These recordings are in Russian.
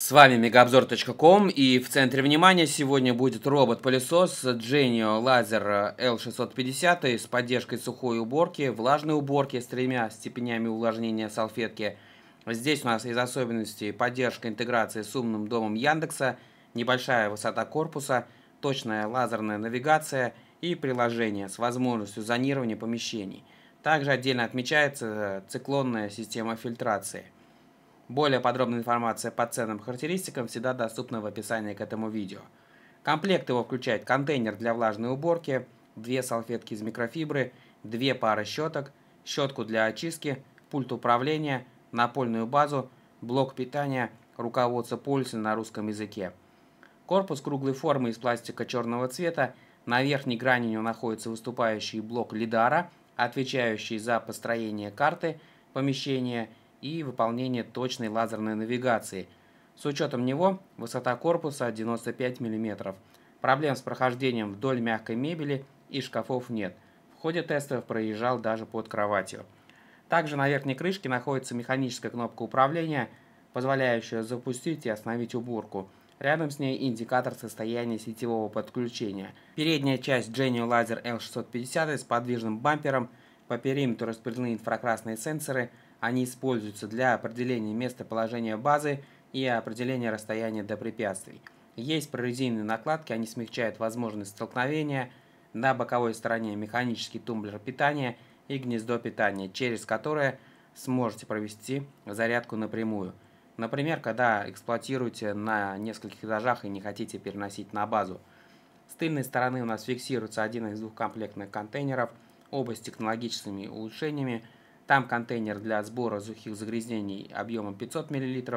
С вами Мегаобзор.ком и в центре внимания сегодня будет робот-пылесос Genio Laser L650 с поддержкой сухой уборки, влажной уборки с тремя степенями увлажнения салфетки. Здесь у нас из особенностей поддержка интеграции с умным домом Яндекса, небольшая высота корпуса, точная лазерная навигация и приложение с возможностью зонирования помещений. Также отдельно отмечается циклонная система фильтрации – более подробная информация по ценам характеристикам всегда доступна в описании к этому видео. Комплект его включает контейнер для влажной уборки, две салфетки из микрофибры, две пары щеток, щетку для очистки, пульт управления, напольную базу, блок питания, руководство пользы на русском языке. Корпус круглой формы из пластика черного цвета, на верхней грани у него находится выступающий блок лидара, отвечающий за построение карты помещения и выполнение точной лазерной навигации. С учетом него высота корпуса 95 мм. Проблем с прохождением вдоль мягкой мебели и шкафов нет. В ходе тестов проезжал даже под кроватью. Также на верхней крышке находится механическая кнопка управления, позволяющая запустить и остановить уборку. Рядом с ней индикатор состояния сетевого подключения. Передняя часть Genio Laser L650 с подвижным бампером, по периметру распределены инфракрасные сенсоры – они используются для определения местоположения базы и определения расстояния до препятствий. Есть прорезиненные накладки, они смягчают возможность столкновения. На боковой стороне механический тумблер питания и гнездо питания, через которое сможете провести зарядку напрямую. Например, когда эксплуатируете на нескольких этажах и не хотите переносить на базу. С тыльной стороны у нас фиксируется один из двух комплектных контейнеров, оба с технологическими улучшениями – там контейнер для сбора сухих загрязнений объемом 500 мл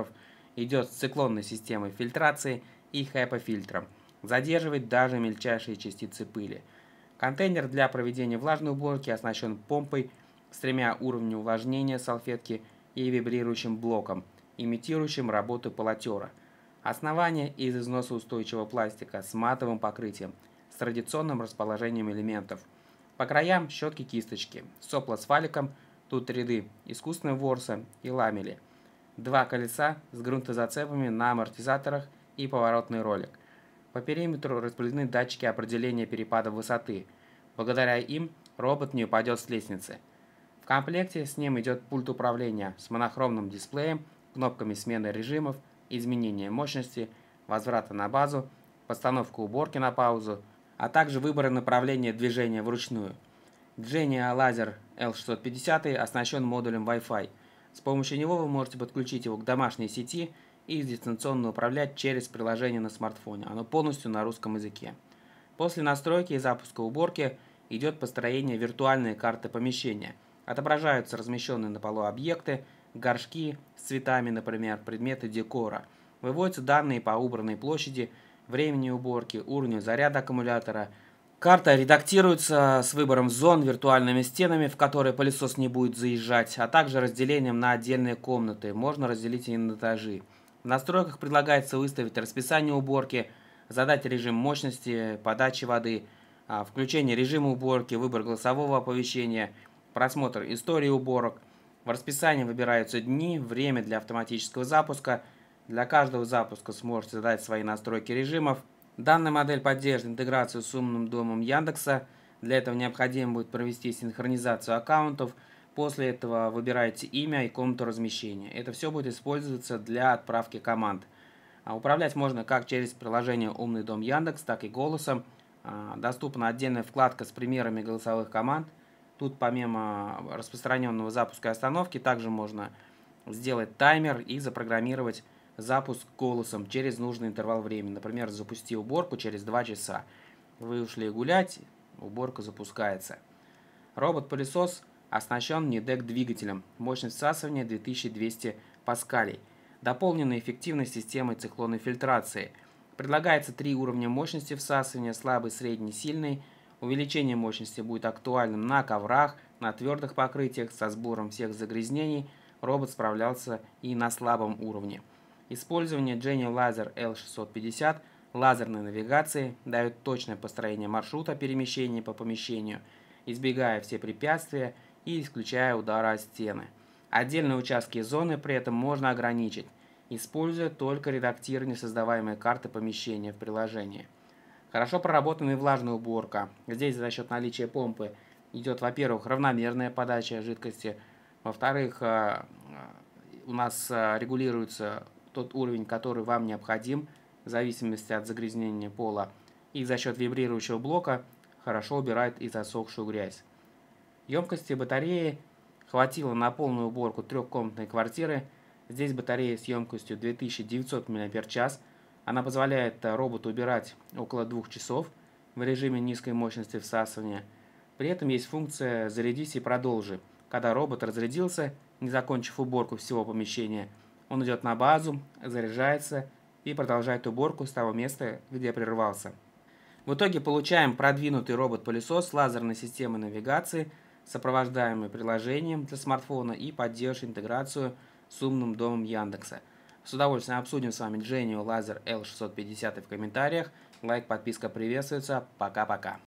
идет с циклонной системой фильтрации и hepa Задерживает даже мельчайшие частицы пыли. Контейнер для проведения влажной уборки оснащен помпой с тремя уровнями увлажнения салфетки и вибрирующим блоком, имитирующим работу полотера. Основание из износоустойчивого пластика с матовым покрытием, с традиционным расположением элементов. По краям щетки-кисточки, сопла с фаликом – Тут ряды искусственного ворса и ламели. Два колеса с грунтозацепами на амортизаторах и поворотный ролик. По периметру распределены датчики определения перепада высоты. Благодаря им робот не упадет с лестницы. В комплекте с ним идет пульт управления с монохромным дисплеем, кнопками смены режимов, изменения мощности, возврата на базу, постановка уборки на паузу, а также выбора направления движения вручную – Genia Laser L650 оснащен модулем Wi-Fi. С помощью него вы можете подключить его к домашней сети и дистанционно управлять через приложение на смартфоне. Оно полностью на русском языке. После настройки и запуска уборки идет построение виртуальной карты помещения. Отображаются размещенные на полу объекты, горшки с цветами, например, предметы декора. Выводятся данные по убранной площади, времени уборки, уровню заряда аккумулятора – Карта редактируется с выбором зон, виртуальными стенами, в которые пылесос не будет заезжать, а также разделением на отдельные комнаты. Можно разделить и на этажи. В настройках предлагается выставить расписание уборки, задать режим мощности, подачи воды, а, включение режима уборки, выбор голосового оповещения, просмотр истории уборок. В расписании выбираются дни, время для автоматического запуска. Для каждого запуска сможете задать свои настройки режимов – Данная модель поддерживает интеграцию с умным домом Яндекса. Для этого необходимо будет провести синхронизацию аккаунтов. После этого выбираете имя и комнату размещения. Это все будет использоваться для отправки команд. А управлять можно как через приложение «Умный дом Яндекс», так и голосом. А, доступна отдельная вкладка с примерами голосовых команд. Тут помимо распространенного запуска и остановки также можно сделать таймер и запрограммировать запуск голосом через нужный интервал времени. Например, запусти уборку через 2 часа. Вы ушли гулять, уборка запускается. Робот-пылесос оснащен NEDEC-двигателем, мощность всасывания 2200 паскалей, дополнена эффективной системой циклонной фильтрации. Предлагается три уровня мощности всасывания, слабый, средний, сильный. Увеличение мощности будет актуальным на коврах, на твердых покрытиях, со сбором всех загрязнений. Робот справлялся и на слабом уровне. Использование Jenny Laser L650 лазерной навигации дает точное построение маршрута перемещения по помещению, избегая все препятствия и исключая удары о стены. Отдельные участки зоны при этом можно ограничить, используя только редактирование создаваемой карты помещения в приложении. Хорошо проработана и влажная уборка. Здесь за счет наличия помпы идет, во-первых, равномерная подача жидкости, во-вторых, э, э, у нас э, регулируется тот уровень, который вам необходим, в зависимости от загрязнения пола, и за счет вибрирующего блока хорошо убирает и засохшую грязь. Емкости батареи хватило на полную уборку трехкомнатной квартиры. Здесь батарея с емкостью 2900 мАч. Она позволяет э, роботу убирать около двух часов в режиме низкой мощности всасывания. При этом есть функция «Зарядись и продолжи», когда робот разрядился, не закончив уборку всего помещения – он идет на базу, заряжается и продолжает уборку с того места, где прервался. В итоге получаем продвинутый робот-пылесос с лазерной системой навигации, сопровождаемый приложением для смартфона и поддерживающий интеграцию с умным домом Яндекса. С удовольствием обсудим с вами Genio Laser L650 в комментариях. Лайк, подписка приветствуется. Пока-пока.